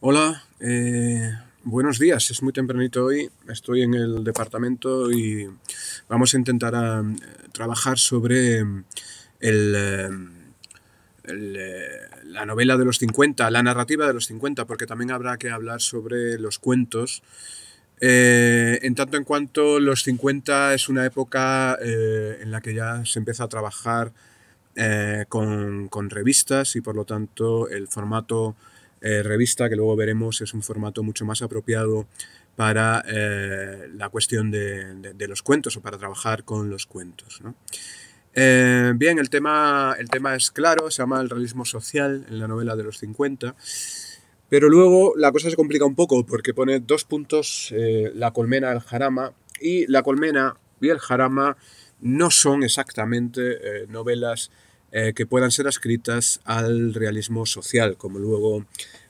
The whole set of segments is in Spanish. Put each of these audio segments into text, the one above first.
Hola, eh, buenos días, es muy tempranito hoy, estoy en el departamento y vamos a intentar eh, trabajar sobre eh, el, la novela de los 50, la narrativa de los 50, porque también habrá que hablar sobre los cuentos. en tanto en cuanto los 50 es una época en la que ya se empieza a trabajar con, con revistas y por lo tanto el formato eh, revista, que luego veremos es un formato mucho más apropiado para eh, la cuestión de, los cuentos o para trabajar con los cuentos. Eh, bien, el tema, el tema es claro, se llama el realismo social en la novela de los 50, pero luego la cosa se complica un poco porque pone dos puntos, la colmena, el jarama, y la colmena y el jarama no son exactamente novelas eh, que puedan ser adscritas al realismo social, como luego,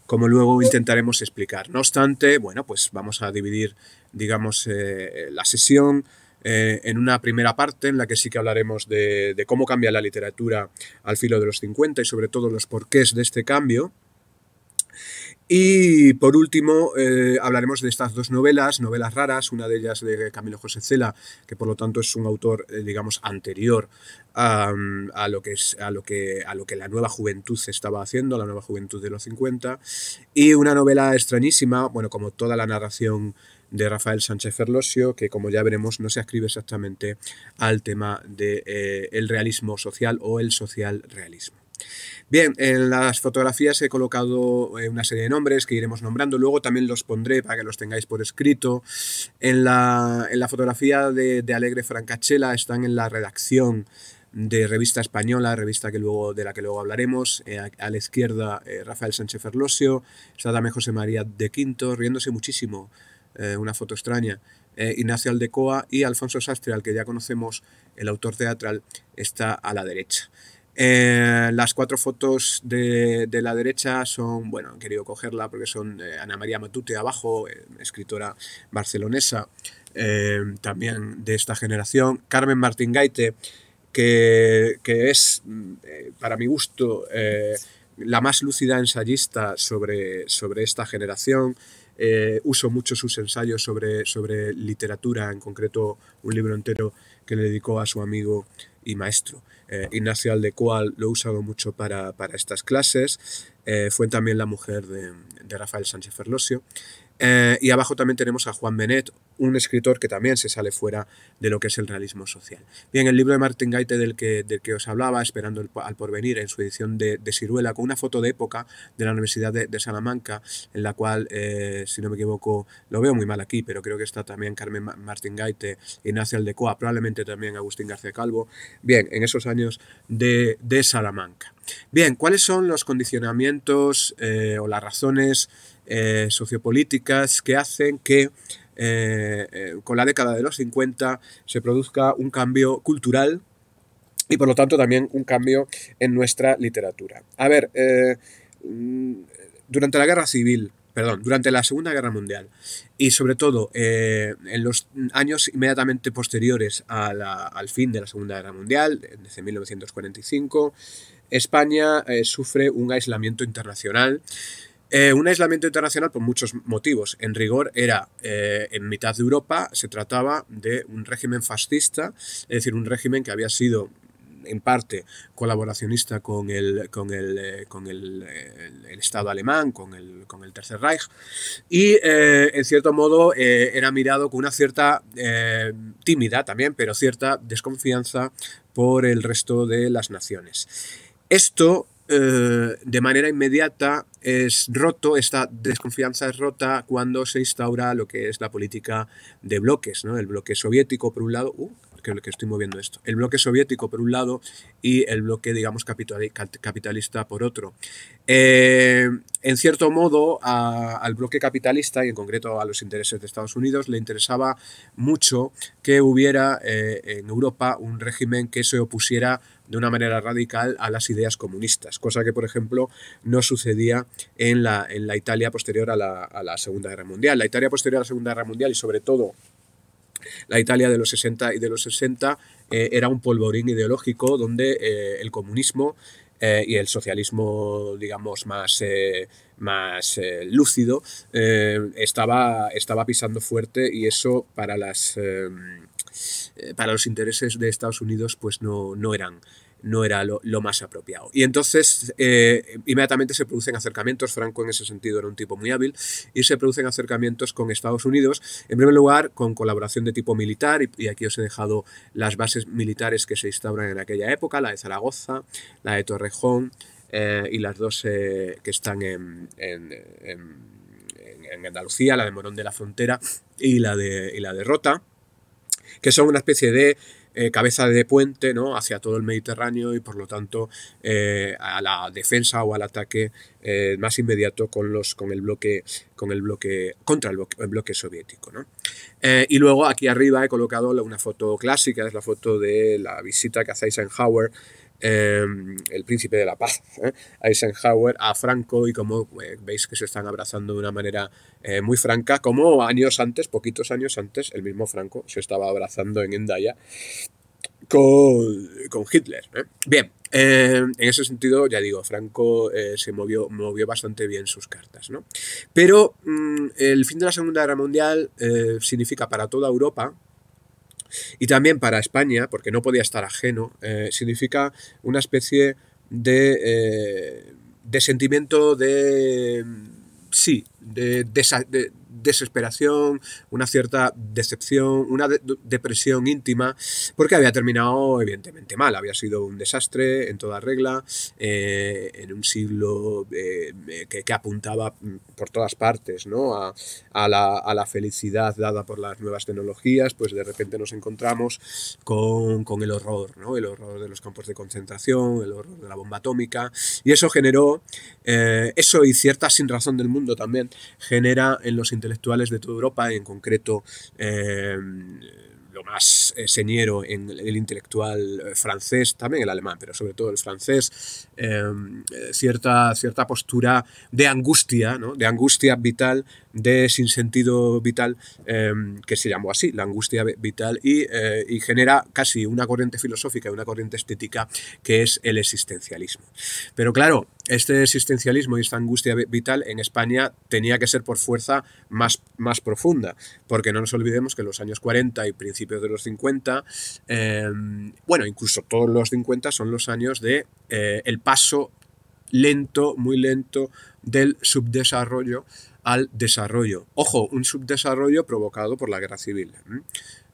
como luego intentaremos explicar. No obstante, bueno, pues vamos a dividir, digamos, eh, la sesión. Eh, en una primera parte en la que sí que hablaremos de, de cómo cambia la literatura al filo de los 50 y sobre todo los porqués de este cambio, y por último, eh, hablaremos de estas dos novelas, novelas raras, una de ellas de Camilo José Cela, que por lo tanto es un autor, eh, digamos, anterior a, lo que es, a, lo que, a lo que la nueva juventud se estaba haciendo, la nueva juventud de los 50, y una novela extrañísima, bueno, como toda la narración de Rafael Sánchez Ferlosio, que como ya veremos no se ascribe exactamente al tema del de, eh, realismo social o el social realismo. Bien, en las fotografías he colocado eh, una serie de nombres que iremos nombrando, luego también los pondré para que los tengáis por escrito. En la, fotografía de, Alegre Francachela están en la redacción de revista española, revista que luego, de la que luego hablaremos. Eh, a la izquierda, eh, Rafael Sánchez Ferlosio, está también José María de Quinto, riéndose muchísimo, una foto extraña. Ignacio Aldecoa y Alfonso Sastre, al que ya conocemos, el autor teatral, está a la derecha. Eh, las cuatro fotos de, la derecha son, bueno, han querido cogerla porque son eh, Ana María Matute abajo, eh, escritora barcelonesa, también de esta generación, Carmen Martín Gaite, que, es, para mi gusto, la más lúcida ensayista sobre, sobre esta generación. uso mucho sus ensayos sobre, sobre literatura, en concreto un libro entero que le dedicó a su amigo y maestro. Eh, Ignacio Aldecual lo he usado mucho para, estas clases, eh, fue también la mujer de, de Rafael Sánchez Ferlosio, eh, y abajo también tenemos a Juan Benet, un escritor que también se sale fuera de lo que es el realismo social. Bien, el libro de Martín Gaite del que, del que os hablaba, Esperando al Porvenir, en su edición de, de, con una foto de época de la Universidad de, Salamanca, en la cual, eh, si no me equivoco, lo veo muy mal aquí, pero creo que está también Carmen Martín Gaite, Ignacio Aldecoa, probablemente también Agustín García Calvo. Bien, en esos años de, Salamanca. Bien, ¿cuáles son los condicionamientos eh, o las razones eh, sociopolíticas que hacen que eh, eh, con la década de los 50 se produzca un cambio cultural y por lo tanto también un cambio en nuestra literatura. A ver, mm, durante la guerra civil, perdón, durante la Segunda Guerra Mundial y sobre todo en los años inmediatamente posteriores al fin de la Segunda Guerra Mundial, desde 1945, España sufre un aislamiento internacional eh, un aislamiento internacional por muchos motivos. En rigor era eh, en mitad de Europa, se trataba de un régimen fascista, es decir, un régimen que había sido en parte colaboracionista con el, con el, eh, con el, Estado alemán, con el, con el Tercer Reich, y en cierto modo era mirado con una cierta tímida también, pero cierta desconfianza por el resto de las naciones. Esto eh, de manera inmediata es roto, esta desconfianza es rota cuando se instaura lo que es la política de bloques, ¿no? El bloque soviético, por un lado, uh, que estoy moviendo esto, el bloque soviético, por un lado, y el bloque, digamos, capitalista, por otro. Eh, en cierto modo, al bloque capitalista, y en concreto a los intereses de Estados Unidos, le interesaba mucho que hubiera eh, en Europa un régimen que se opusiera de una manera radical a las ideas comunistas, cosa que, por ejemplo, no sucedía en la, en la Italia posterior a la, Segunda Guerra Mundial. La Italia posterior a la Segunda Guerra Mundial y sobre todo la Italia de los 60 y de los 60 eh, era un polvorín ideológico donde eh, el comunismo eh, y el socialismo, digamos, más, eh, eh, lúcido, estaba, pisando fuerte y eso para las... para los intereses de Estados Unidos pues no, no eran no era lo, más apropiado. Y entonces eh, inmediatamente se producen acercamientos, Franco en ese sentido era un tipo muy hábil, y se producen acercamientos con Estados Unidos, en primer lugar con colaboración de tipo militar, y, aquí os he dejado las bases militares que se instauran en aquella época, la de Zaragoza, la de Torrejón eh, y las dos eh, que están en, en, Andalucía, la de Morón de la Frontera y la de, y la de Rota que son una especie de eh, cabeza de puente ¿no? hacia todo el Mediterráneo y por lo tanto eh, a la defensa o al ataque eh, más inmediato con, los, con, el bloque, con el bloque, contra el bloque, soviético. y luego aquí arriba he colocado una foto clásica, es la foto de la visita que hace Eisenhower Em, el príncipe de la paz, ¿eh? Eisenhower, a Franco, y como eh, veis que se están abrazando de una manera eh, muy franca, como años antes, poquitos años antes, el mismo Franco se estaba abrazando en Endaya con, Hitler. Bien, em, en ese sentido, ya digo, Franco se movió, movió bastante bien sus cartas. Pero mm, el fin de la Segunda Guerra Mundial significa para toda Europa, y también para España, porque no podía estar ajeno, eh, significa una especie de, eh, de sentimiento de... Mm, sí, de desesperación, una cierta decepción, una depresión íntima, porque había terminado evidentemente mal, había sido un desastre en toda regla, eh, en un siglo eh, eh, que, apuntaba mm, por todas partes ¿no? a, la, felicidad dada por las nuevas tecnologías, pues de repente nos encontramos con, el horror, ¿no? el horror de los campos de concentración, el horror de la bomba atómica, y eso generó, eso y cierta sinrazón del mundo también, genera en los intereses intelectuales de toda Europa, en concreto eh, lo más eh, señero en el intelectual eh, francés, también el alemán, pero sobre todo el francés, cierta, cierta postura de angustia, de angustia vital, de sinsentido vital, que se llamó así, la angustia vital, y, y, genera casi una corriente filosófica y una corriente estética que es el existencialismo. Pero claro, este existencialismo y esta angustia vital en España tenía que ser por fuerza más, más profunda, porque no nos olvidemos que los años 40 y principios de los 50, em, bueno, incluso todos los 50 son los años de eh, el paso lento, muy lento, del subdesarrollo al desarrollo. Ojo, un subdesarrollo provocado por la guerra civil.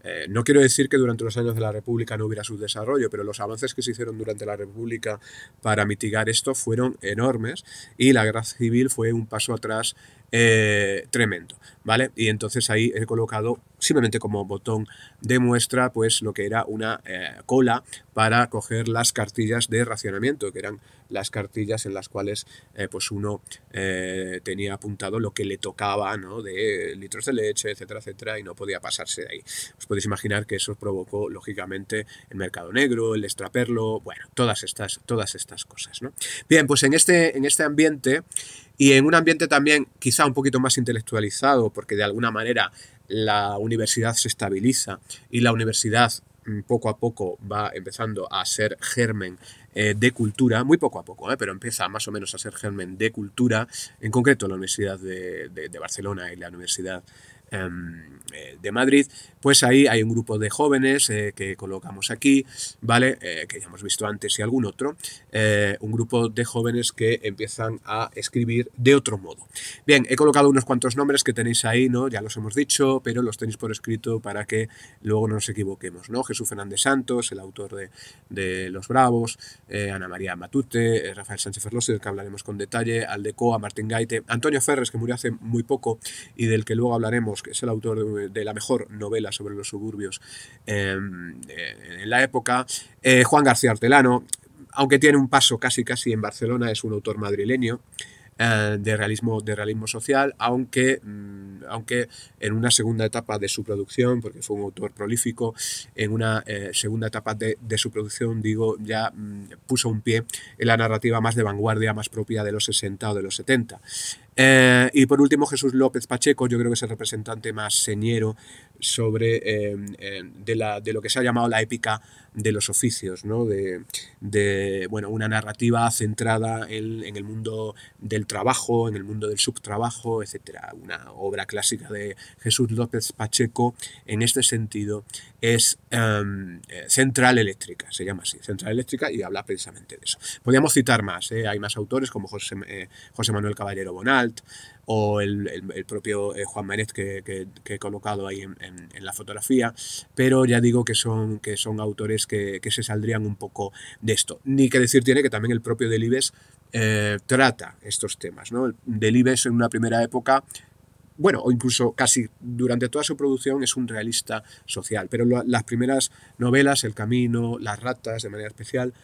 Eh, no quiero decir que durante los años de la República no hubiera su desarrollo, pero los avances que se hicieron durante la República para mitigar esto fueron enormes y la guerra civil fue un paso atrás eh, tremendo, ¿vale? Y entonces ahí he colocado simplemente como botón de muestra pues lo que era una eh, cola para coger las cartillas de racionamiento, que eran las cartillas en las cuales eh, pues uno eh, tenía apuntado lo que le tocaba, ¿no? De litros de leche, etcétera, etcétera, y no podía pasarse de ahí. Os podéis imaginar que eso provocó, lógicamente, el mercado negro, el extraperlo, bueno, todas estas, todas estas cosas, ¿no? Bien, pues en este, en este ambiente y en un ambiente también quizá un poquito más intelectualizado, porque de alguna manera la universidad se estabiliza y la universidad mm, poco a poco va empezando a ser germen eh, de cultura, muy poco a poco, ¿eh? pero empieza más o menos a ser germen de cultura, en concreto la Universidad de Barcelona y la Universidad Em, eh, de Madrid, pues ahí hay un grupo de jóvenes eh, que colocamos aquí, ¿vale? Eh, que ya hemos visto antes y algún otro, un grupo de jóvenes que empiezan a escribir de otro modo. Bien, he colocado unos cuantos nombres que tenéis ahí, ¿no? Ya los hemos dicho, pero los tenéis por escrito para que luego no nos equivoquemos, ¿no? Jesús Fernández Santos, el autor de, Los Bravos, Ana María Matute, Rafael Sánchez Ferlosi, del que hablaremos con detalle, Aldecoa, Martín Gaite, Antonio Ferres, que murió hace muy poco y del que luego hablaremos, que es el autor de, la mejor novela sobre los suburbios em, eh, en la época, eh, Juan García Artelano, aunque tiene un paso casi casi en Barcelona, es un autor madrileño eh, de realismo, de realismo social, aunque, mm, aunque en una segunda etapa de su producción, porque fue un autor prolífico, en una segunda etapa de, su producción, digo, ya mm, puso un pie en la narrativa más de vanguardia, más propia de los 60 o de los 70. Eh, y por último, Jesús López Pacheco, yo creo que es el representante más señero sobre, eh, eh, de, lo que se ha llamado la épica de los oficios, de, bueno, una narrativa centrada en, el mundo del trabajo, en el mundo del subtrabajo, etc. Una obra clásica de Jesús López Pacheco, en este sentido, es em, Central Eléctrica, se llama así, Central Eléctrica, y habla precisamente de eso. Podríamos citar más, hay más autores como José, José Manuel Caballero Bonal, o el, propio eh, Juan Maret que, he colocado ahí en, la fotografía, pero ya digo que son, que son autores que, se saldrían un poco de esto. Ni que decir tiene que también el propio Delibes eh, trata estos temas. ¿no? Delibes en una primera época bueno, o incluso casi durante toda su producción es un realista social, pero las primeras novelas, El Camino, Las Ratas, de manera especial,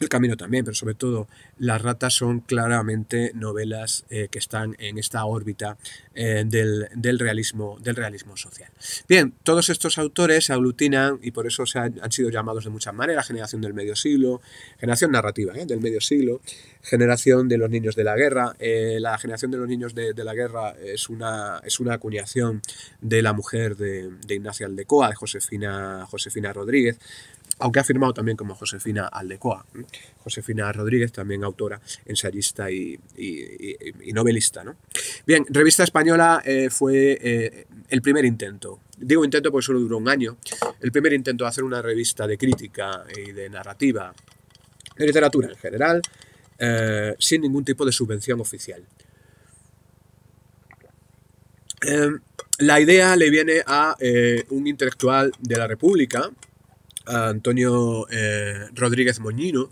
el Camino también, pero sobre todo Las ratas son claramente novelas eh, que están en esta órbita eh, del, realismo, del realismo social. Bien, todos estos autores se aglutinan y por eso se han, sido llamados de muchas maneras, generación del medio siglo, generación narrativa eh, del medio siglo, generación de los niños de la guerra. la generación de los niños de, la guerra es una, es una acuñación de la mujer de, de Ignacia Aldecoa, de Josefina, Josefina Rodríguez, aunque ha firmado también como Josefina Aldecoa. Josefina Rodríguez, también autora, ensayista y, novelista. Bien, Revista Española eh, fue eh, el primer intento. Digo intento porque solo duró un año. El primer intento de hacer una revista de crítica y de narrativa, de literatura en general, eh, sin ningún tipo de subvención oficial. Em, la idea le viene a un intelectual de la República, Antonio eh, Rodríguez Moñino,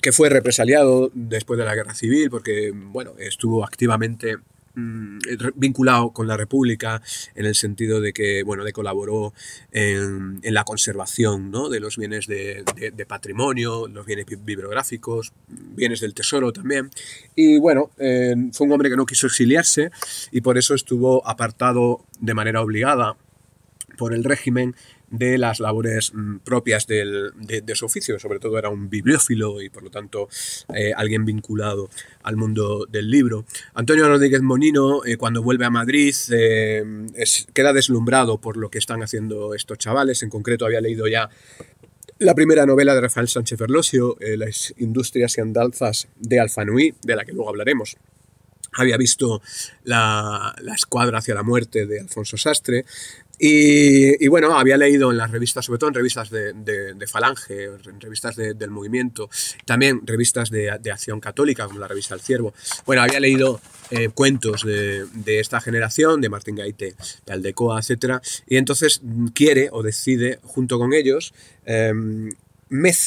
que fue represaliado después de la guerra civil porque, bueno, estuvo activamente mm, vinculado con la República en el sentido de que, bueno, de colaboró en, la conservación de los bienes de, patrimonio, los bienes bibliográficos, bienes del tesoro también. Y, bueno, eh, fue un hombre que no quiso exiliarse y por eso estuvo apartado de manera obligada por el régimen de las labores mm, propias de, su oficio. Sobre todo era un bibliófilo y por lo tanto eh, alguien vinculado al mundo del libro. Antonio Rodríguez Monino, eh, cuando vuelve a Madrid, eh, es, queda deslumbrado por lo que están haciendo estos chavales. En concreto había leído ya la primera novela de Rafael Sánchez Verlosio, Las industrias y andalzas de Alfanui, de la que luego hablaremos había visto la, la, escuadra hacia la muerte de Alfonso Sastre, y, bueno, había leído en las revistas, sobre todo en revistas de, Falange, en revistas del movimiento, también revistas de, acción católica, como la revista El Ciervo. Bueno, había leído eh, cuentos de, esta generación, de Martín Gaite, de Aldecoa, etc. Y entonces quiere o decide, junto con ellos, em,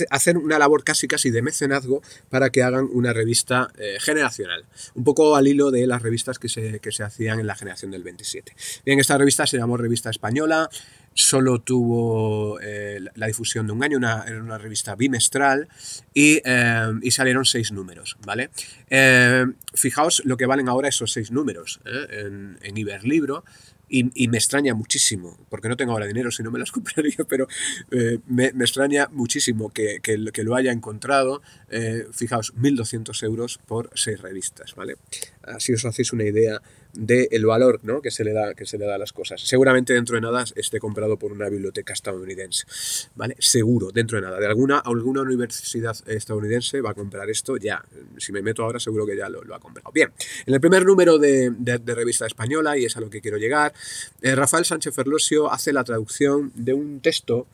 hacer una labor casi casi de mecenazgo para que hagan una revista eh, generacional, un poco al hilo de las revistas que se, hacían en la generación del 27. Bien, esta revista se llamó Revista Española, solo tuvo eh, la difusión de un año, era una revista bimestral y, eh, salieron seis números, ¿vale? fijaos lo que valen ahora esos seis números en, en Iberlibro, y, y, me extraña muchísimo, porque no tengo ahora dinero, si no me las compraría, pero eh, me, extraña muchísimo que, que, que lo haya encontrado. Eh, fijaos, 1.200 euros por seis revistas, ¿vale? Así os hacéis una idea de el valor ¿no? que, se le da, que se le da a las cosas. Seguramente dentro de nada esté comprado por una biblioteca estadounidense, ¿vale? Seguro, dentro de nada. De alguna, alguna universidad estadounidense va a comprar esto ya. Si me meto ahora seguro que ya lo, lo ha comprado. Bien, en el primer número de, de, revista española, y es a lo que quiero llegar, eh, Rafael Sánchez Ferlosio hace la traducción de un texto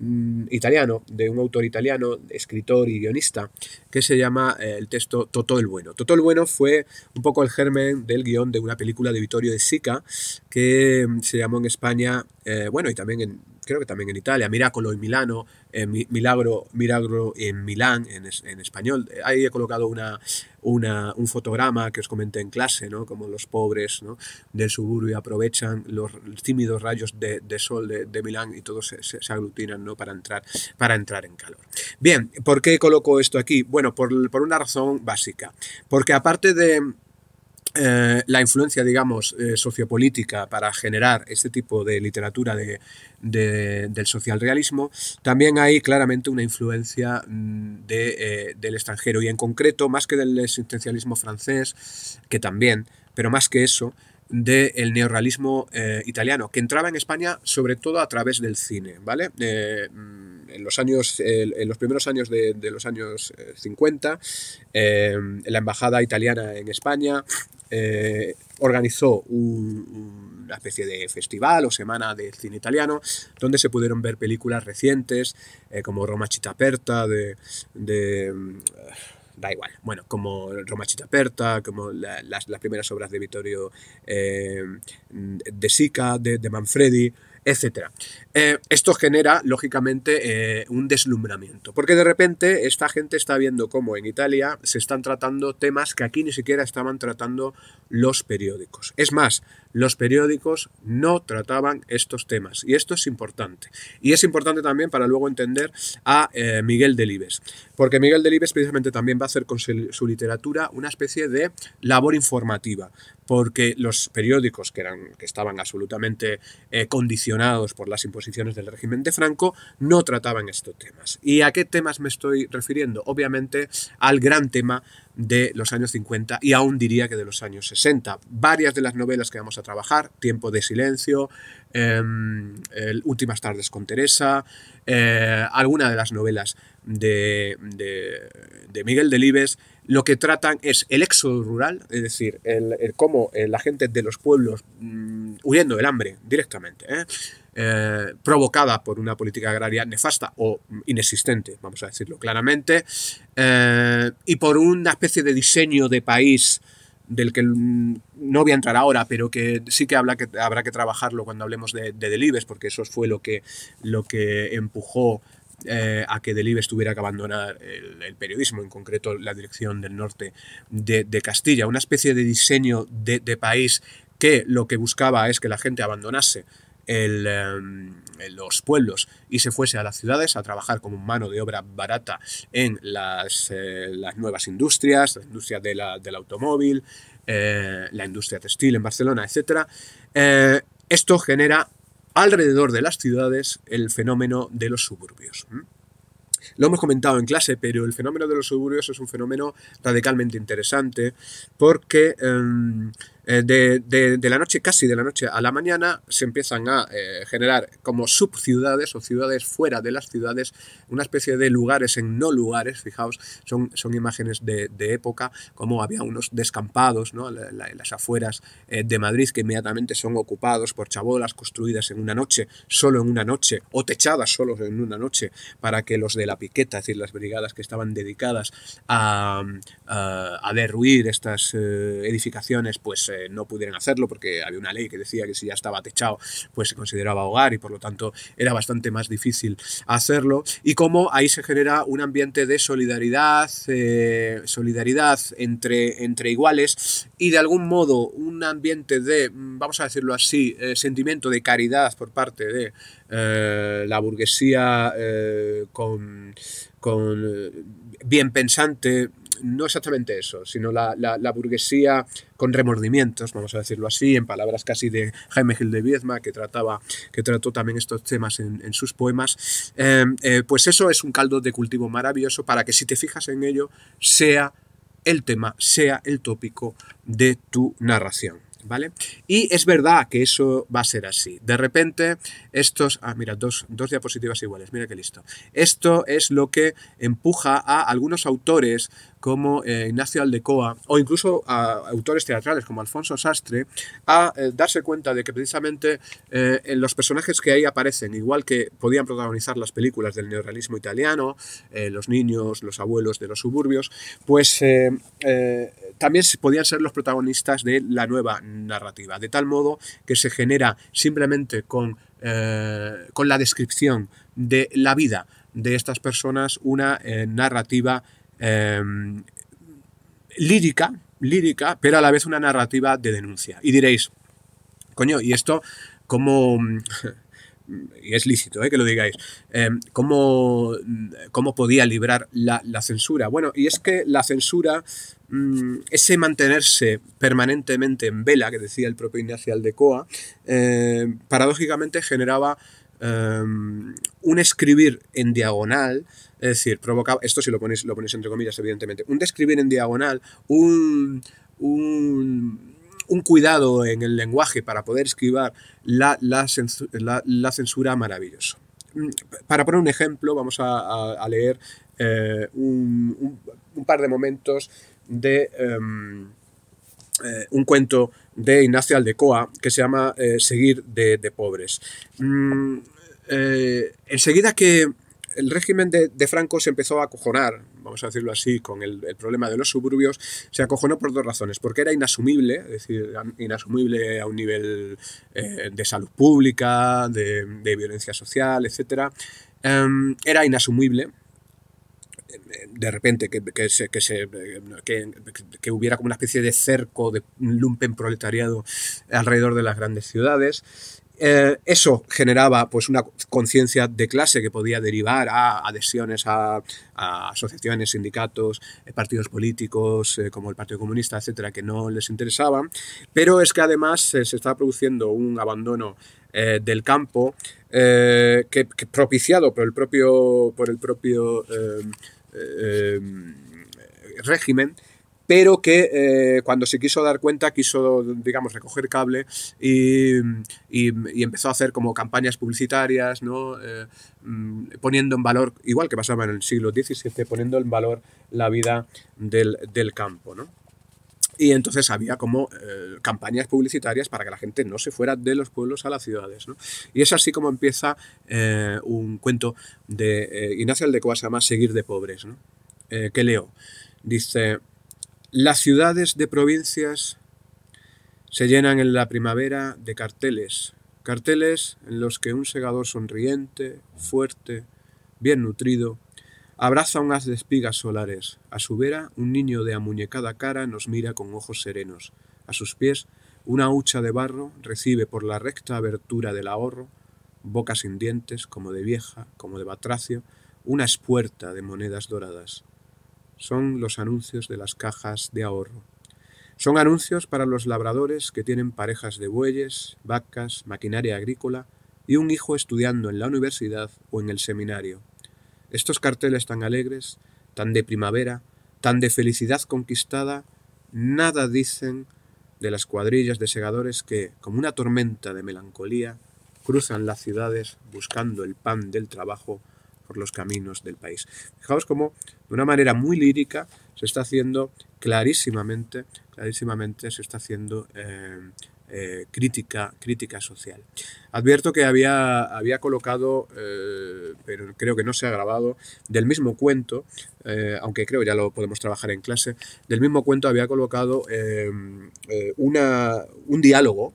Mm, italiano, de un autor italiano, escritor y guionista, que se llama eh, el texto Toto el Bueno. Toto el Bueno fue un poco el germen del guión de una película de Vittorio de Sica que mm, se llamó en España, eh, bueno, y también en creo que también en Italia, Miracolo en Milano, eh, Milagro, Milagro en Milán, en, español. Ahí he colocado una, un fotograma que os comenté en clase, ¿no? Como los pobres ¿no? del suburbio aprovechan los tímidos rayos de, sol de, Milán y todos se, aglutinan, ¿no? Para entrar, para entrar en calor. Bien, ¿por qué coloco esto aquí? Bueno, por una razón básica. Porque aparte de eh, la influencia, digamos, eh, sociopolítica para generar este tipo de literatura del socialrealismo, también hay claramente una influencia mm, eh, del extranjero y en concreto, más que del existencialismo francés, que también, pero más que eso, del neorrealismo eh, italiano, que entraba en España sobre todo a través del cine, ¿vale? Eh, mm, en, los años, en los primeros años de, los años 50, eh, la embajada italiana en España organizó un, una especie de festival o semana de cine italiano, donde se pudieron ver películas recientes, como Roma Chitaperta, de... de mm, da igual. Bueno, como Roma Aperta, como las, primeras obras de Vittorio eh, de Sica, de, Manfredi, etc. Eh, esto genera, lógicamente, eh, un deslumbramiento, porque de repente esta gente está viendo cómo en Italia se están tratando temas que aquí ni siquiera estaban tratando los periódicos. Es más, los periódicos no trataban estos temas. Y esto es importante. Y es importante también para luego entender a eh, Miguel Delibes. Porque Miguel Delibes precisamente también va a hacer con su literatura una especie de labor informativa. Porque los periódicos que, eran, que estaban absolutamente eh, condicionados por las imposiciones del régimen de Franco no trataban estos temas. ¿Y a qué temas me estoy refiriendo? Obviamente al gran tema de los años 50 y aún diría que de los años 60. Varias de las novelas que vamos a trabajar, Tiempo de Silencio, em, Últimas Tardes con Teresa, eh, alguna de las novelas de, de, de, Miguel Delibes, lo que tratan es el éxodo rural, es decir, el, cómo eh, la gente de los pueblos mm, huyendo del hambre directamente. ¿eh? Eh, provocada por una política agraria nefasta o inexistente, vamos a decirlo claramente, eh, y por una especie de diseño de país del que mm, no voy a entrar ahora, pero que sí que, habla que habrá que trabajarlo cuando hablemos de, de Delibes, porque eso fue lo que, lo que empujó eh, a que Delibes tuviera que abandonar el, periodismo, en concreto la dirección del norte de, Castilla, una especie de diseño de país que lo que buscaba es que la gente abandonase Em, eh, los pueblos y se fuese a las ciudades a trabajar como mano de obra barata en las, eh, nuevas industrias, la industria del automóvil, eh, la industria textil en Barcelona, etc. esto genera alrededor de las ciudades el fenómeno de los suburbios. Lo hemos comentado en clase, pero el fenómeno de los suburbios es un fenómeno radicalmente interesante porque em, eh, de, la noche, casi de la noche a la mañana, se empiezan a eh, generar como subciudades o ciudades fuera de las ciudades, una especie de lugares en no lugares, fijaos, son, son imágenes de, época, como había unos descampados ¿no? en las afueras eh, de Madrid que inmediatamente son ocupados por chabolas construidas en una noche, solo en una noche, o techadas solo en una noche, para que los de la piqueta, es decir, las brigadas que estaban dedicadas a, derruir estas edificaciones, pues eh, no pudieran hacerlo porque había una ley que decía que si ya estaba techado, pues se consideraba hogar y por lo tanto era bastante más difícil hacerlo. Y cómo ahí se genera un ambiente de solidaridad, eh, solidaridad entre, entre iguales y de algún modo un ambiente de, mm, vamos a decirlo así, eh, sentimiento de caridad por parte de la burguesía con, con bien pensante, no exactamente eso, sino la, burguesía con remordimientos, vamos a decirlo así, en palabras casi de Jaime Gil de Viedma, que, trataba, que trató también estos temas en, sus poemas, em, eh, pues eso es un caldo de cultivo maravilloso para que si te fijas en ello, sea el tema, sea el tópico de tu narración. ¿Vale? Y es verdad que eso va a ser así. De repente, estos. Ah, mira, dos, dos, diapositivas iguales, mira qué listo. Esto es lo que empuja a algunos autores como eh, Ignacio Aldecoa o incluso a autores teatrales como Alfonso Sastre a eh, darse cuenta de que precisamente eh, en los personajes que ahí aparecen, igual que podían protagonizar las películas del neorealismo italiano, los niños, los abuelos de los suburbios, pues también podían ser los protagonistas de la nueva narrativa, de tal modo que se genera simplemente con, con la descripción de la vida de estas personas una narrativa Em, lírica, lírica, pero a la vez una narrativa de denuncia. Y diréis, coño, ¿y esto cómo... y es lícito eh, que lo digáis, em, ¿cómo, podía librar la, censura. Bueno, y es que la censura, mm, ese mantenerse permanentemente en vela, que decía el propio Ignacio Aldecoa, Coa, eh, paradójicamente generaba Em, un escribir en diagonal, es decir, provocaba, esto si lo ponéis, lo entre comillas, evidentemente, un describir en diagonal, un, un, cuidado en el lenguaje para poder escribir la, la, censura, la, maravilloso. Mm, para poner un ejemplo, vamos a, leer eh, un, par de momentos de em, eh, un cuento de Ignacio Aldecoa que se llama eh, Seguir de, de pobres. Mm, eh, enseguida que el régimen de, Franco se empezó a acojonar, vamos a decirlo así, con el, problema de los suburbios, se acojonó por dos razones. Porque era inasumible, es decir, inasumible a un nivel eh, de salud pública, de, violencia social, etc. Em, era inasumible, de repente que, que, se, que, hubiera como una especie de cerco de lumpen proletariado alrededor de las grandes ciudades eh, eso generaba pues una conciencia de clase que podía derivar a adhesiones a, asociaciones, sindicatos, eh, partidos políticos eh, como el Partido Comunista, etcétera, que no les interesaban. Pero es que además se está produciendo un abandono del campo propiciado por el propio por el propio régimen pero que eh, cuando se quiso dar cuenta, quiso, digamos, recoger cable y, empezó a hacer como campañas publicitarias, ¿no? Eh, mm, poniendo en valor, igual que pasaba en el siglo XVII, poniendo en valor la vida del, campo, ¿no? Y entonces había como eh, campañas publicitarias para que la gente no se fuera de los pueblos a las ciudades. ¿no? Y es así como empieza un cuento de Ignacio Aldecoa, se llama Seguir de Pobres, ¿no? que leo. Dice, las ciudades de provincias se llenan en la primavera de carteles, carteles en los que un segador sonriente, fuerte, bien nutrido, abraza un haz de espigas solares. A su vera, un niño de amuñecada cara nos mira con ojos serenos. A sus pies, una hucha de barro recibe por la recta abertura del ahorro, boca sin dientes, como de vieja, como de batracio, una espuerta de monedas doradas son los anuncios de las cajas de ahorro. Son anuncios para los labradores que tienen parejas de bueyes, vacas, maquinaria agrícola y un hijo estudiando en la universidad o en el seminario. Estos carteles tan alegres, tan de primavera, tan de felicidad conquistada, nada dicen de las cuadrillas de segadores que, como una tormenta de melancolía, cruzan las ciudades buscando el pan del trabajo por los caminos del país. Fijaos cómo, de una manera muy lírica, se está haciendo clarísimamente, clarísimamente se está haciendo eh, eh, crítica, crítica social. Advierto que había, había colocado, eh, pero creo que no se ha grabado, del mismo cuento, aunque creo ya lo podemos trabajar en clase, del mismo cuento había colocado una, un diálogo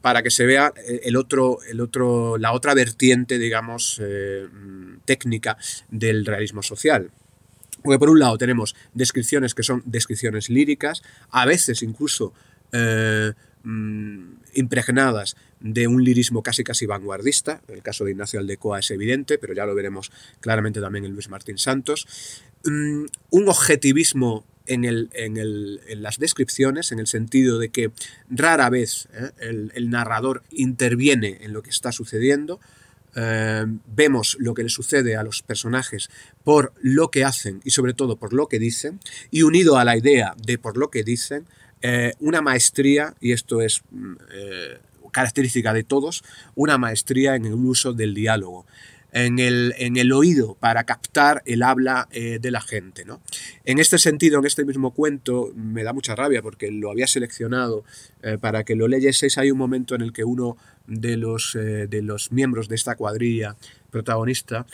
para que se vea eh, el otro, el otro, la otra vertiente, digamos, eh, técnica del realismo social. Porque por un lado tenemos descripciones que son descripciones líricas, a veces incluso eh, Mm, impregnadas de un lirismo casi casi vanguardista, el caso de Ignacio Aldecoa es evidente, pero ya lo veremos claramente también en Luis Martín Santos, mm, un objetivismo en, las descripciones, en el sentido de que rara vez eh, el, narrador interviene en lo que está sucediendo, eh, vemos lo que le sucede a los personajes por lo que hacen y sobre todo por lo que dicen, y unido a la idea de por lo que dicen, eh, una maestría, y esto es mm, eh, característica de todos, una maestría en el uso del diálogo. En el, en el, oído para captar el habla eh, de la gente. ¿no? En este sentido, en este mismo cuento, me da mucha rabia porque lo había seleccionado para que lo leyeseis. Hay un momento en el que uno de los, de los miembros de esta cuadrilla protagonista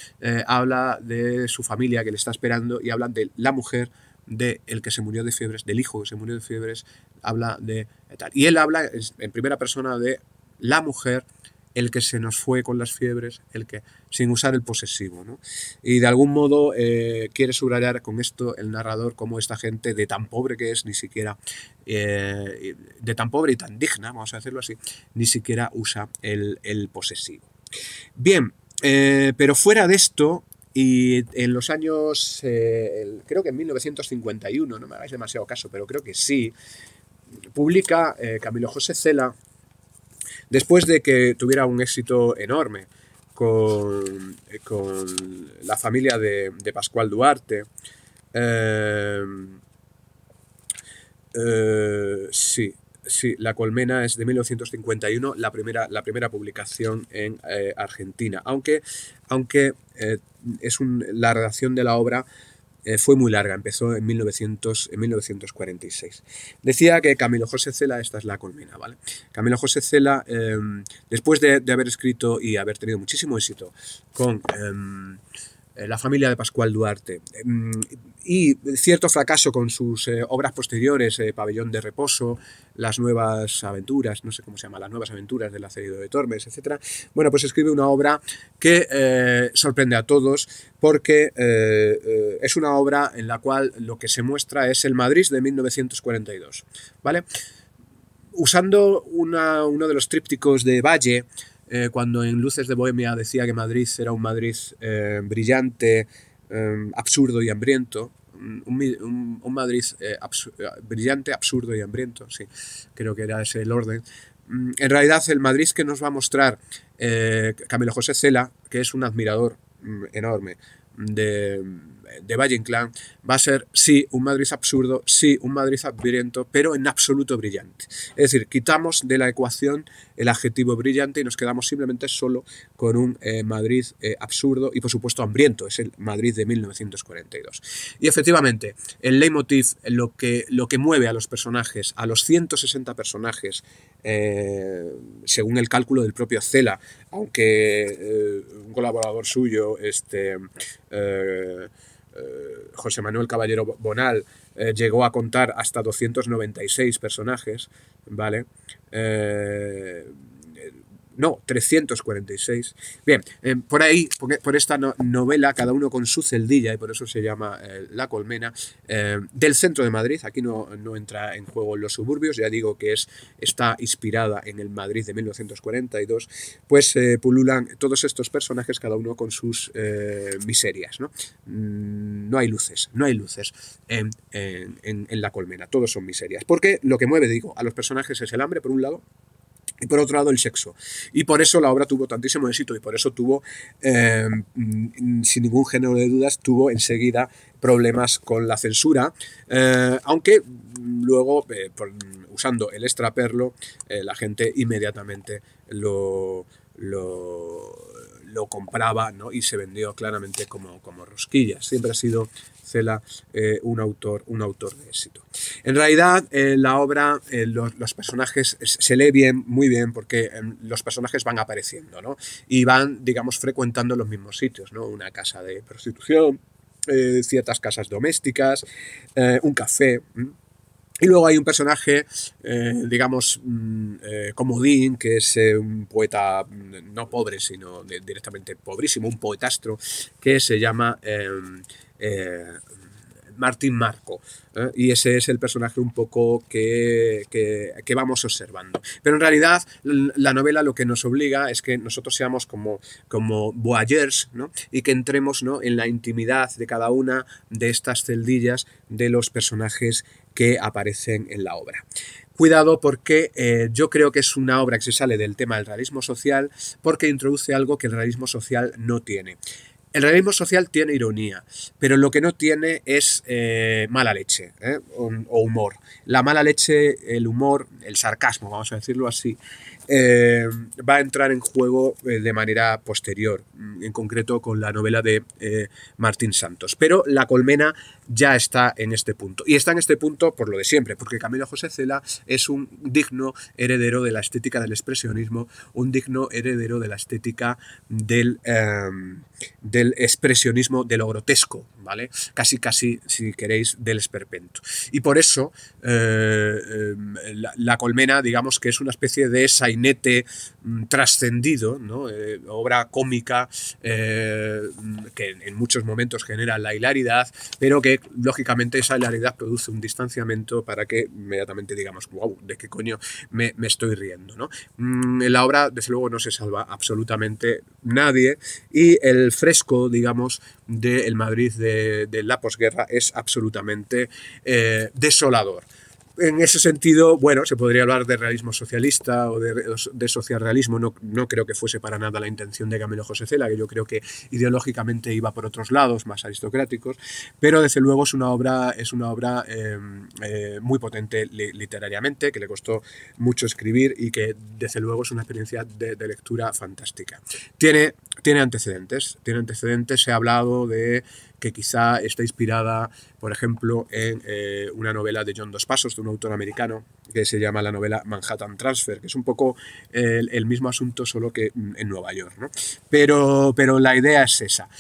habla de su familia que le está esperando y hablan de la mujer de el que se murió de fiebres, del hijo que se murió de fiebres, habla de tal. Y él habla en primera persona de la mujer, el que se nos fue con las fiebres, el que sin usar el posesivo. ¿no? Y de algún modo eh, quiere subrayar con esto el narrador cómo esta gente de tan pobre que es, ni siquiera, eh, de tan pobre y tan digna, vamos a decirlo así, ni siquiera usa el, el posesivo. Bien, eh, pero fuera de esto, y en los años, eh, creo que en 1951, no me hagáis demasiado caso, pero creo que sí, publica eh, Camilo José Cela, después de que tuviera un éxito enorme con, eh, la familia de, Pascual Duarte, sí, Sí, La Colmena es de 1951, la primera, la primera publicación en eh, Argentina, aunque, aunque eh, es la redacción de la obra eh, fue muy larga, empezó en, 1900, en 1946. Decía que Camilo José Cela, esta es la colmena, ¿vale? Camilo José Cela, después de, de, haber escrito y haber tenido muchísimo éxito con... Eh, la familia de Pascual Duarte, mm, y cierto fracaso con sus eh, obras posteriores, eh, Pabellón de Reposo, Las Nuevas Aventuras, no sé cómo se llama, Las Nuevas Aventuras del Acerido de Tormes, etc. Bueno, pues escribe una obra que sorprende a todos porque es una obra en la cual lo que se muestra es el Madrid de 1942, ¿vale? Usando una, uno de los trípticos de Valle, eh, cuando en Luces de Bohemia decía que Madrid era un Madrid eh, brillante, eh, absurdo y hambriento. Mm, un, Madrid brillante, absurdo y hambriento, sí, creo que era ese el orden. Mm, en realidad, el Madrid que nos va a mostrar Camilo José Cela, que es un admirador mm, enorme de, de Valle Inclán va a ser, sí, un Madrid absurdo, sí, un Madrid hambriento, pero en absoluto brillante. Es decir, quitamos de la ecuación el adjetivo brillante y nos quedamos simplemente solo con un eh, Madrid eh, absurdo y, por supuesto, hambriento. Es el Madrid de 1942. Y efectivamente, el leitmotiv, lo que, lo que mueve a los personajes, a los 160 personajes, eh, según el cálculo del propio Cela, aunque un colaborador suyo, este. Eh, José Manuel Caballero Bonal eh, llegó a contar hasta 296 personajes, ¿vale? Eh, no, 346. Bien, eh, por ahí, por, esta novela, cada uno con su celdilla, y por eso se llama eh, La Colmena, eh, del centro de Madrid, aquí no, no entra en juego los suburbios, ya digo que es, está inspirada en el Madrid de 1942, pues pululan todos estos personajes, cada uno con sus miserias, ¿no? Mm, no hay luces, no hay luces en La Colmena, todos son miserias, porque lo que mueve, digo, a los personajes es el hambre, por un lado, y por otro lado el sexo. Y por eso la obra tuvo tantísimo éxito y por eso tuvo, eh, mm, sin ningún género de dudas, tuvo enseguida problemas con la censura, eh, aunque luego, eh, usando el extraperlo, la gente inmediatamente lo, lo, compraba y se vendió claramente como, como rosquillas. Siempre ha sido eh, un, autor, un autor de éxito. En realidad, eh, la obra, eh, los, personajes se lee bien, muy bien, porque em, los personajes van apareciendo, ¿no? Y van, digamos, frecuentando los mismos sitios, ¿no? Una casa de prostitución, ciertas casas domésticas, un café. Y luego hay un personaje, eh, digamos, mm, eh, como Dean que es eh, un poeta no pobre, sino directamente pobrísimo, un poetastro, que se llama Martín Marco. Y ese es el personaje un poco que, vamos observando. Pero en realidad la novela lo que nos obliga es que nosotros seamos como, como voyeurs y que entremos ¿no? en la intimidad de cada una de estas celdillas de los personajes que aparecen en la obra. Cuidado porque eh, yo creo que es una obra que se sale del tema del realismo social porque introduce algo que el realismo social no tiene. El realismo social tiene ironía, pero lo que no tiene es eh, mala leche eh, o humor. La mala leche, el humor, el sarcasmo, vamos a decirlo así, eh, va a entrar en juego eh, de manera posterior, mm, en concreto con la novela de eh, Martín Santos. Pero la colmena ya está en este punto. Y está en este punto por lo de siempre, porque Camilo José Cela es un digno heredero de la estética del expresionismo, un digno heredero de la estética del, del expresionismo de lo grotesco, Casi, casi, si queréis, del esperpento. Y por eso eh, em, la, colmena, digamos que es una especie de sainete mm, trascendido, eh, obra cómica eh, que en muchos momentos genera la hilaridad, pero que lógicamente esa hilaridad produce un distanciamiento para que inmediatamente digamos, wow, ¿de qué coño me, estoy riendo? ¿no? Mm, la obra, desde luego, no se salva absolutamente nadie y el fresco, digamos, del el Madrid de de, la posguerra es absolutamente eh, desolador en ese sentido, bueno, se podría hablar de realismo socialista o de, socialrealismo. No, no creo que fuese para nada la intención de Camilo José Cela, que yo creo que ideológicamente iba por otros lados, más aristocráticos, pero desde luego es una obra, es una obra eh, eh, muy potente literariamente, que le costó mucho escribir y que desde luego es una experiencia de, de lectura fantástica. Tiene, tiene antecedentes, tiene antecedentes, se ha hablado de que quizá está inspirada, por ejemplo, en eh, una novela de John Dos Pasos, de un autor americano, que se llama la novela Manhattan Transfer, que es un poco el, mismo asunto, solo que mm, en Nueva York. ¿no? Pero, pero la idea es esa.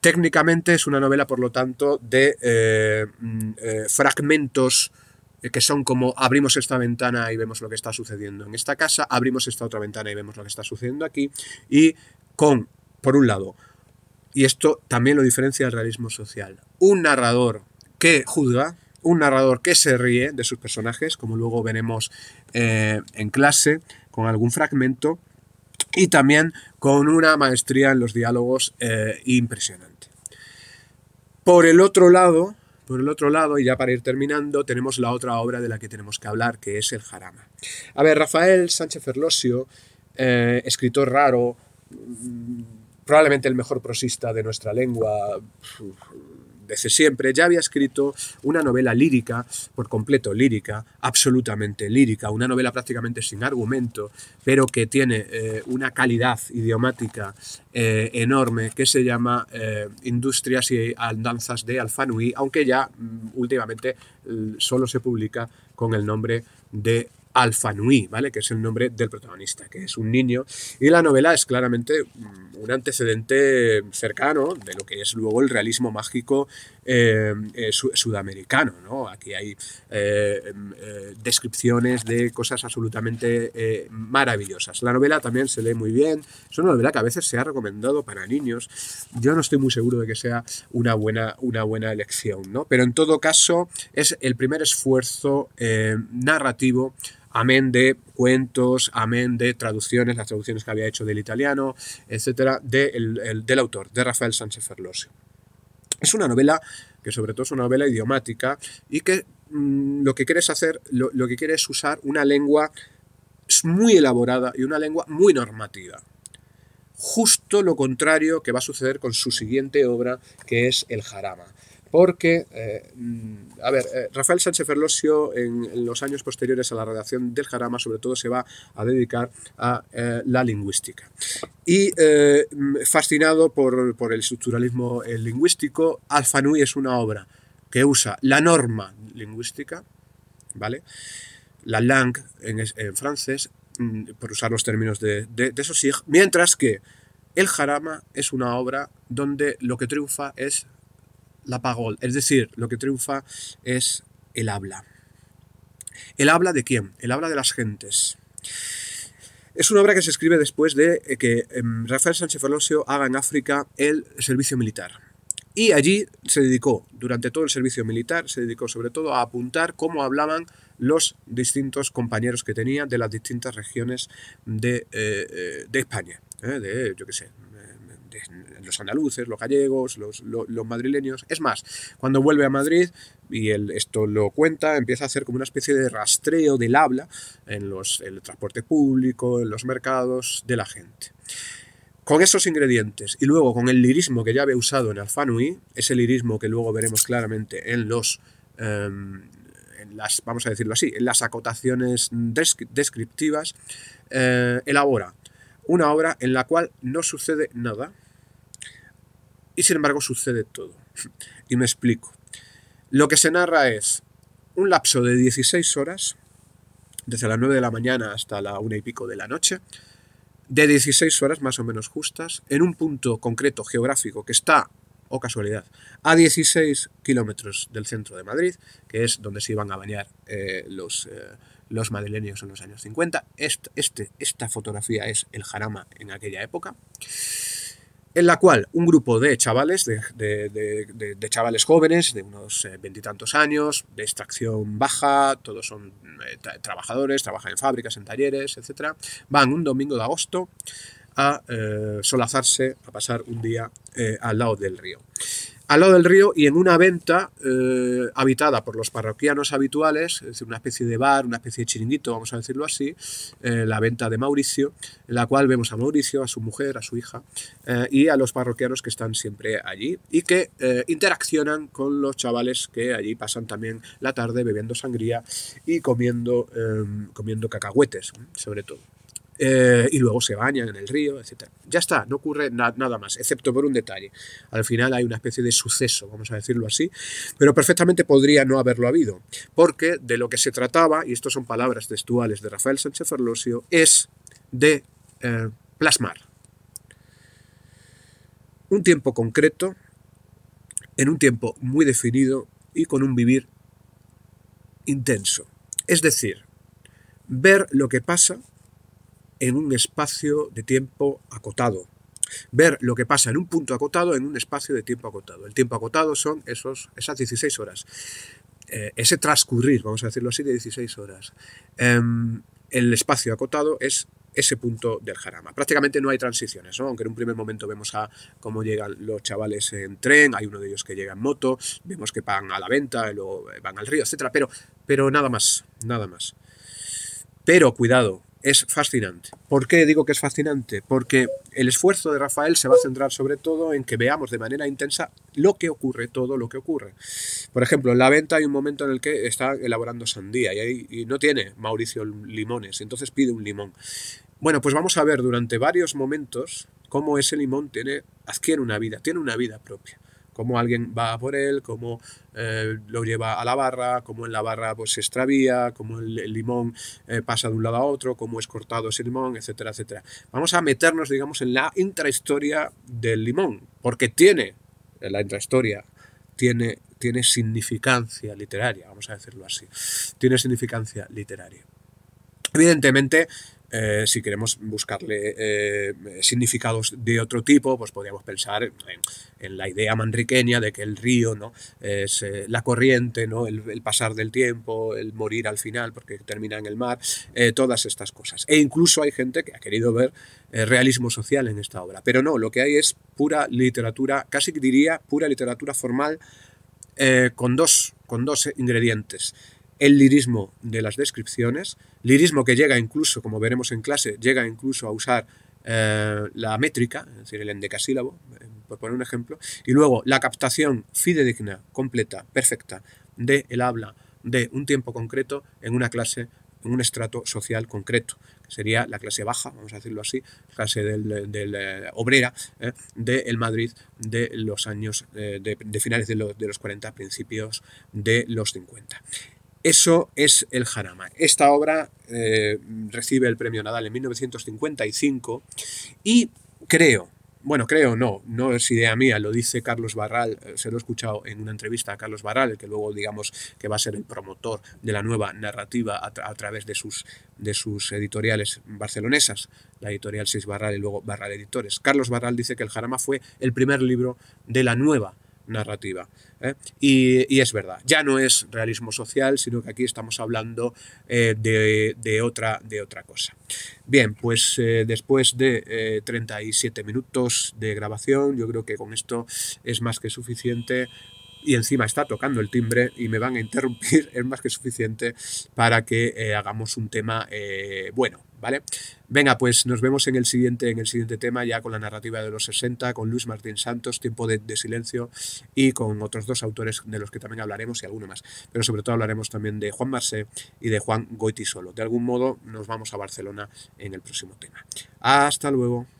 Técnicamente es una novela, por lo tanto, de eh, mm, eh, fragmentos que son como abrimos esta ventana y vemos lo que está sucediendo en esta casa, abrimos esta otra ventana y vemos lo que está sucediendo aquí, y con, por un lado, y esto también lo diferencia del realismo social. Un narrador que juzga, un narrador que se ríe de sus personajes, como luego veremos eh, en clase, con algún fragmento, y también con una maestría en los diálogos eh, impresionante. Por el otro lado, por el otro lado, y ya para ir terminando, tenemos la otra obra de la que tenemos que hablar, que es El Jarama. A ver, Rafael Sánchez Ferlosio, eh, escritor raro, probablemente el mejor prosista de nuestra lengua desde siempre, ya había escrito una novela lírica, por completo lírica, absolutamente lírica, una novela prácticamente sin argumento, pero que tiene eh, una calidad idiomática eh, enorme que se llama eh, Industrias y Andanzas de Alfanui, aunque ya mm, últimamente solo se publica con el nombre de Alfa ¿vale? Que es el nombre del protagonista, que es un niño. Y la novela es claramente mm, un antecedente cercano de lo que es luego el realismo mágico eh, eh, sudamericano, ¿no? Aquí hay eh, em, descripciones de cosas absolutamente maravillosas. La novela también se lee muy bien. Es una novela que a veces se ha recomendado para niños. Yo no estoy muy seguro de que sea una buena, una buena elección, ¿no? Pero en todo caso, es el primer esfuerzo narrativo amén de cuentos, amén de traducciones, las traducciones que había hecho del italiano, etcétera, del autor, de Rafael Sánchez Ferlosio. Es una novela que sobre todo es una novela idiomática y que mm, lo que quiere hacer, lo, que quiere es usar una lengua muy elaborada y una lengua muy normativa justo lo contrario que va a suceder con su siguiente obra, que es El Jarama porque, eh, a ver, eh, Rafael Sánchez Ferlosio en, los años posteriores a la redacción del Jarama sobre todo se va a dedicar a eh, la lingüística. Y fascinado por, el estructuralismo lingüístico, Alfanui es una obra que usa la norma lingüística, ¿vale? La langue en, francés, mm, por usar los términos de, de, de mientras que el Jarama es una obra donde lo que triunfa es la es decir, lo que triunfa es el habla. ¿El habla de quién? El habla de las gentes. Es una obra que se escribe después de eh, que em, Rafael Sánchez Ferlosio haga en África el servicio militar. Y allí se dedicó, durante todo el servicio militar, se dedicó sobre todo a apuntar cómo hablaban los distintos compañeros que tenía de las distintas regiones de, eh, eh, España, de, yo qué sé, los andaluces, los gallegos, los, madrileños. Es más, cuando vuelve a Madrid, y esto lo cuenta, empieza a hacer como una especie de rastreo del habla en, los, el transporte público, en los mercados de la gente. Con esos ingredientes y luego con el lirismo que ya había usado en Alfanui, ese lirismo que luego veremos claramente en los... Em, en las, vamos a decirlo así, en las acotaciones descriptivas, eh, elabora una obra en la cual no sucede nada, y sin embargo sucede todo. Y me explico. Lo que se narra es un lapso de 16 horas, desde las 9 de la mañana hasta la 1 y pico de la noche, de 16 horas más o menos justas, en un punto concreto geográfico que está, o casualidad, a 16 kilómetros del centro de Madrid, que es donde se iban a bañar eh, los, eh, los madrileños en los años 50. este, esta fotografía es el jarama en aquella época en la cual un grupo de chavales, de, chavales jóvenes, de unos eh, veintitantos años, de extracción baja, todos son eh, trabajadores, trabajan en fábricas, en talleres, etc., van un domingo de agosto a eh, solazarse, a pasar un día al lado del río al lado del río y en una venta eh, habitada por los parroquianos habituales, es decir, una especie de bar, una especie de chiringuito, vamos a decirlo así, eh, la venta de Mauricio, en la cual vemos a Mauricio, a su mujer, a su hija eh, y a los parroquianos que están siempre allí y que interaccionan con los chavales que allí pasan también la tarde bebiendo sangría y comiendo, comiendo cacahuetes, sobre todo. Eh, y luego se bañan en el río, etc. Ya está, no ocurre nada más, excepto por un detalle. Al final hay una especie de suceso, vamos a decirlo así, pero perfectamente podría no haberlo habido, porque de lo que se trataba, y esto son palabras textuales de Rafael Sánchez Ferlosio, es de eh, plasmar un tiempo concreto, en un tiempo muy definido y con un vivir intenso. Es decir, ver lo que pasa en un espacio de tiempo acotado. Ver lo que pasa en un punto acotado en un espacio de tiempo acotado. El tiempo acotado son esos, esas 16 horas. Eh, ese transcurrir, vamos a decirlo así, de 16 horas. Em, el espacio acotado es ese punto del jarama. Prácticamente no hay transiciones, aunque en un primer momento vemos a cómo llegan los chavales en tren, hay uno de ellos que llega en moto, vemos que van a la venta, luego eh, van al río, etcétera, Pero, pero nada más, nada más. Pero cuidado, es fascinante. ¿Por qué digo que es fascinante? Porque el esfuerzo de Rafael se va a centrar sobre todo en que veamos de manera intensa lo que ocurre, todo lo que ocurre. Por ejemplo, en la venta hay un momento en el que está elaborando sandía y, ahí, no tiene Mauricio limones, entonces pide un limón. Bueno, pues vamos a ver durante varios momentos cómo ese limón tiene, adquiere una vida, tiene una vida propia cómo alguien va por él, cómo eh, lo lleva a la barra, cómo en la barra pues, se extravía, cómo el, limón eh, pasa de un lado a otro, cómo es cortado ese limón, etcétera, etcétera. Vamos a meternos, digamos, en la intrahistoria del limón, porque tiene, la intrahistoria tiene, tiene significancia literaria, vamos a decirlo así, tiene significancia literaria. Evidentemente, eh, si queremos buscarle eh, significados de otro tipo, pues podríamos pensar en, la idea manriqueña de que el río ¿no? es eh, la corriente, ¿no? El, pasar del tiempo, el morir al final porque termina en el mar, todas estas cosas. E incluso hay gente que ha querido ver realismo social en esta obra, pero no, lo que hay es pura literatura, casi diría pura literatura formal, con, dos, con dos ingredientes el lirismo de las descripciones, lirismo que llega incluso, como veremos en clase, llega incluso a usar eh, la métrica, es decir, el endecasílabo, eh, por poner un ejemplo, y luego la captación fidedigna, completa, perfecta, del habla de un tiempo concreto en una clase en un estrato social concreto, que sería la clase baja, vamos a decirlo así, clase del, eh, obrera del Madrid de los años de, finales de los, de los 40, principios de los 50. Eso es el Jarama. Esta obra eh, recibe el premio Nadal en 1955 y creo, bueno, creo no, no es idea mía, lo dice Carlos Barral, eh, se lo he escuchado en una entrevista a Carlos Barral, que luego digamos que va a ser el promotor de la nueva narrativa a, través de sus, de sus editoriales barcelonesas, la editorial 6 Barral y luego Barral Editores. Carlos Barral dice que el Jarama fue el primer libro de la nueva narrativa. ¿eh? Y, es verdad, ya no es realismo social, sino que aquí estamos hablando eh, de, otra, de otra cosa. Bien, pues eh, después de 37 minutos de grabación, yo creo que con esto es más que suficiente y encima está tocando el timbre y me van a interrumpir, es más que suficiente para que hagamos un tema bueno. ¿vale? Venga, pues nos vemos en el siguiente, en el siguiente tema, ya con la narrativa de los 60, con Luis Martín Santos, Tiempo de, Silencio, y con otros dos autores de los que también hablaremos y alguno más. Pero sobre todo hablaremos también de Juan Marsé y de Juan Goitisolo. De algún modo nos vamos a Barcelona en el próximo tema. Hasta luego.